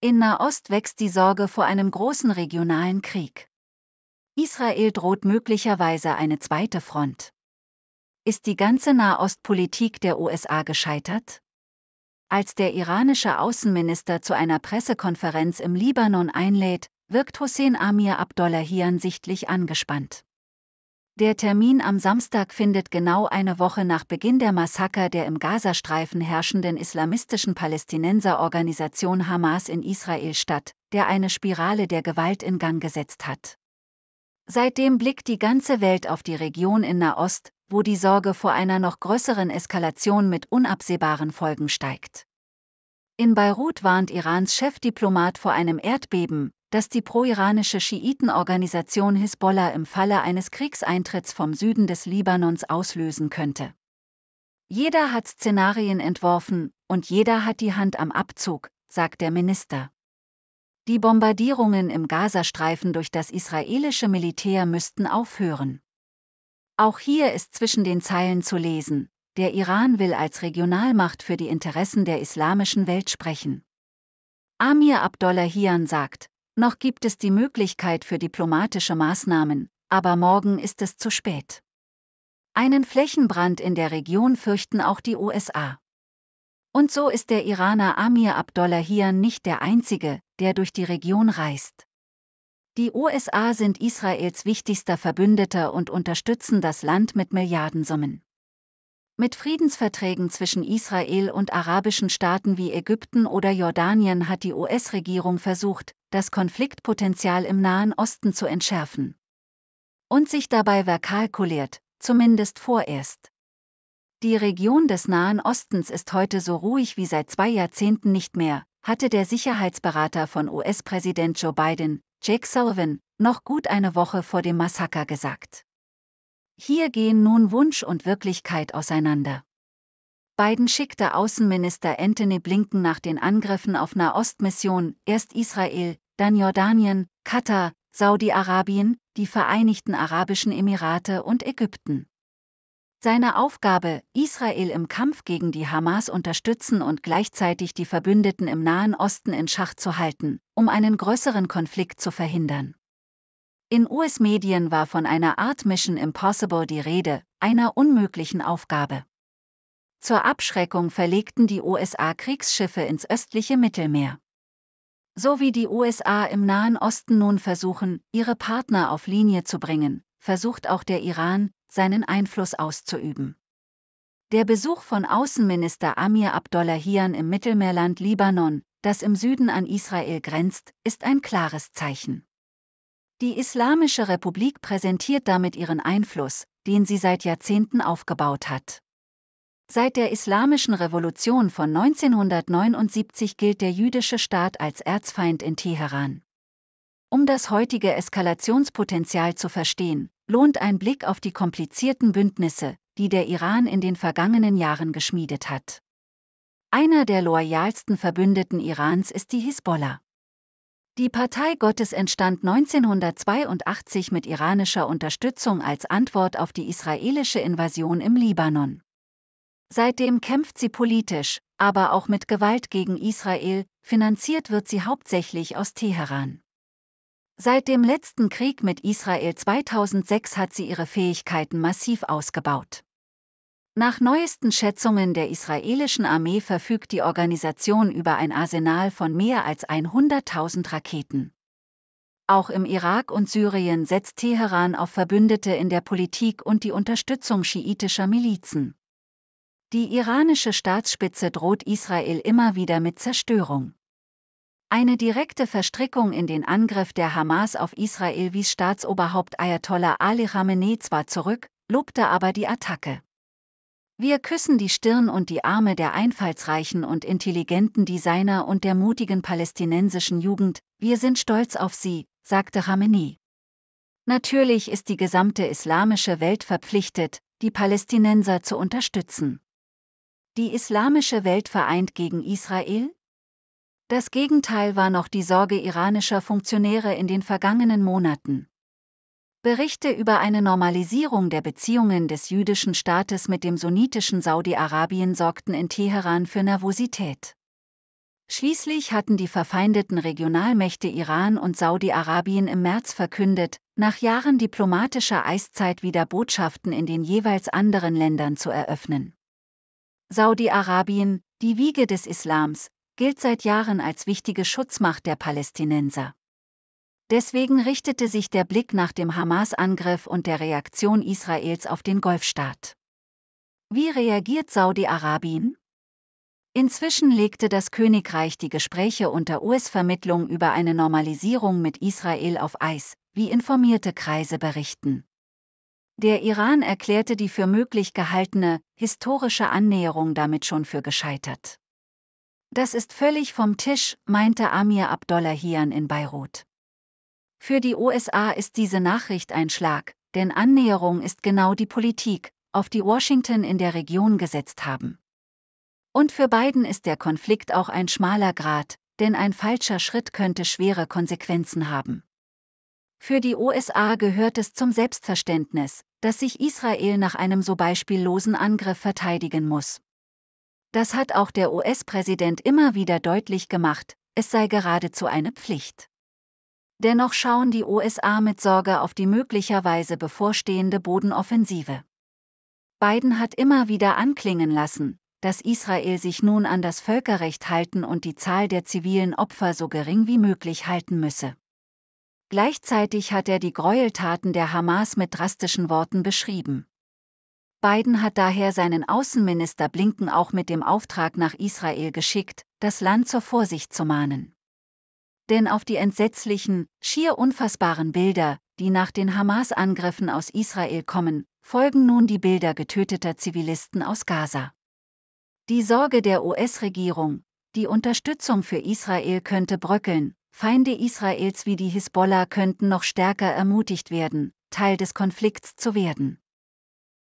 In Nahost wächst die Sorge vor einem großen regionalen Krieg. Israel droht möglicherweise eine zweite Front. Ist die ganze Nahostpolitik der USA gescheitert? Als der iranische Außenminister zu einer Pressekonferenz im Libanon einlädt, wirkt Hossein Amir Abdollahian sichtlich angespannt. Der Termin am Samstag findet genau eine Woche nach Beginn der Massaker der im Gazastreifen herrschenden islamistischen Palästinenserorganisation Hamas in Israel statt, der eine Spirale der Gewalt in Gang gesetzt hat. Seitdem blickt die ganze Welt auf die Region in Nahost, wo die Sorge vor einer noch größeren Eskalation mit unabsehbaren Folgen steigt. In Beirut warnt Irans Chefdiplomat vor einem Erdbeben, dass die proiranische Schiitenorganisation Hisbollah im Falle eines Kriegseintritts vom Süden des Libanons auslösen könnte. Jeder hat Szenarien entworfen und jeder hat die Hand am Abzug, sagt der Minister. Die Bombardierungen im Gazastreifen durch das israelische Militär müssten aufhören. Auch hier ist zwischen den Zeilen zu lesen, der Iran will als Regionalmacht für die Interessen der islamischen Welt sprechen. Amir Abdollah Hian sagt, noch gibt es die Möglichkeit für diplomatische Maßnahmen, aber morgen ist es zu spät. Einen Flächenbrand in der Region fürchten auch die USA. Und so ist der Iraner Amir Abdollah Abdollahian nicht der einzige, der durch die Region reist. Die USA sind Israels wichtigster Verbündeter und unterstützen das Land mit Milliardensummen. Mit Friedensverträgen zwischen Israel und arabischen Staaten wie Ägypten oder Jordanien hat die US-Regierung versucht, das Konfliktpotenzial im Nahen Osten zu entschärfen. Und sich dabei verkalkuliert, zumindest vorerst. Die Region des Nahen Ostens ist heute so ruhig wie seit zwei Jahrzehnten nicht mehr, hatte der Sicherheitsberater von US-Präsident Joe Biden, Jake Sullivan, noch gut eine Woche vor dem Massaker gesagt. Hier gehen nun Wunsch und Wirklichkeit auseinander. Biden schickte Außenminister Anthony Blinken nach den Angriffen auf Nahostmission erst Israel, dann Jordanien, Katar, Saudi-Arabien, die Vereinigten Arabischen Emirate und Ägypten. Seine Aufgabe, Israel im Kampf gegen die Hamas unterstützen und gleichzeitig die Verbündeten im Nahen Osten in Schach zu halten, um einen größeren Konflikt zu verhindern. In US-Medien war von einer Art Mission Impossible die Rede, einer unmöglichen Aufgabe. Zur Abschreckung verlegten die USA Kriegsschiffe ins östliche Mittelmeer. So wie die USA im Nahen Osten nun versuchen, ihre Partner auf Linie zu bringen, versucht auch der Iran, seinen Einfluss auszuüben. Der Besuch von Außenminister Amir Abdollahian im Mittelmeerland Libanon, das im Süden an Israel grenzt, ist ein klares Zeichen. Die Islamische Republik präsentiert damit ihren Einfluss, den sie seit Jahrzehnten aufgebaut hat. Seit der Islamischen Revolution von 1979 gilt der jüdische Staat als Erzfeind in Teheran. Um das heutige Eskalationspotenzial zu verstehen, lohnt ein Blick auf die komplizierten Bündnisse, die der Iran in den vergangenen Jahren geschmiedet hat. Einer der loyalsten Verbündeten Irans ist die Hisbollah. Die Partei Gottes entstand 1982 mit iranischer Unterstützung als Antwort auf die israelische Invasion im Libanon. Seitdem kämpft sie politisch, aber auch mit Gewalt gegen Israel, finanziert wird sie hauptsächlich aus Teheran. Seit dem letzten Krieg mit Israel 2006 hat sie ihre Fähigkeiten massiv ausgebaut. Nach neuesten Schätzungen der israelischen Armee verfügt die Organisation über ein Arsenal von mehr als 100.000 Raketen. Auch im Irak und Syrien setzt Teheran auf Verbündete in der Politik und die Unterstützung schiitischer Milizen. Die iranische Staatsspitze droht Israel immer wieder mit Zerstörung. Eine direkte Verstrickung in den Angriff der Hamas auf Israel wies Staatsoberhaupt Ayatollah Ali Khamenei zwar zurück, lobte aber die Attacke. Wir küssen die Stirn und die Arme der einfallsreichen und intelligenten Designer und der mutigen palästinensischen Jugend, wir sind stolz auf sie, sagte Khamenei. Natürlich ist die gesamte islamische Welt verpflichtet, die Palästinenser zu unterstützen. Die islamische Welt vereint gegen Israel? Das Gegenteil war noch die Sorge iranischer Funktionäre in den vergangenen Monaten. Berichte über eine Normalisierung der Beziehungen des jüdischen Staates mit dem sunnitischen Saudi-Arabien sorgten in Teheran für Nervosität. Schließlich hatten die verfeindeten Regionalmächte Iran und Saudi-Arabien im März verkündet, nach Jahren diplomatischer Eiszeit wieder Botschaften in den jeweils anderen Ländern zu eröffnen. Saudi-Arabien, die Wiege des Islams, gilt seit Jahren als wichtige Schutzmacht der Palästinenser. Deswegen richtete sich der Blick nach dem Hamas-Angriff und der Reaktion Israels auf den Golfstaat. Wie reagiert Saudi-Arabien? Inzwischen legte das Königreich die Gespräche unter US-Vermittlung über eine Normalisierung mit Israel auf Eis, wie informierte Kreise berichten. Der Iran erklärte die für möglich gehaltene, historische Annäherung damit schon für gescheitert. Das ist völlig vom Tisch, meinte Amir Abdollahian in Beirut. Für die USA ist diese Nachricht ein Schlag, denn Annäherung ist genau die Politik, auf die Washington in der Region gesetzt haben. Und für Biden ist der Konflikt auch ein schmaler Grat, denn ein falscher Schritt könnte schwere Konsequenzen haben. Für die USA gehört es zum Selbstverständnis, dass sich Israel nach einem so beispiellosen Angriff verteidigen muss. Das hat auch der US-Präsident immer wieder deutlich gemacht, es sei geradezu eine Pflicht. Dennoch schauen die USA mit Sorge auf die möglicherweise bevorstehende Bodenoffensive. Biden hat immer wieder anklingen lassen, dass Israel sich nun an das Völkerrecht halten und die Zahl der zivilen Opfer so gering wie möglich halten müsse. Gleichzeitig hat er die Gräueltaten der Hamas mit drastischen Worten beschrieben. Biden hat daher seinen Außenminister Blinken auch mit dem Auftrag nach Israel geschickt, das Land zur Vorsicht zu mahnen denn auf die entsetzlichen, schier unfassbaren Bilder, die nach den Hamas-Angriffen aus Israel kommen, folgen nun die Bilder getöteter Zivilisten aus Gaza. Die Sorge der US-Regierung, die Unterstützung für Israel könnte bröckeln, Feinde Israels wie die Hisbollah könnten noch stärker ermutigt werden, Teil des Konflikts zu werden.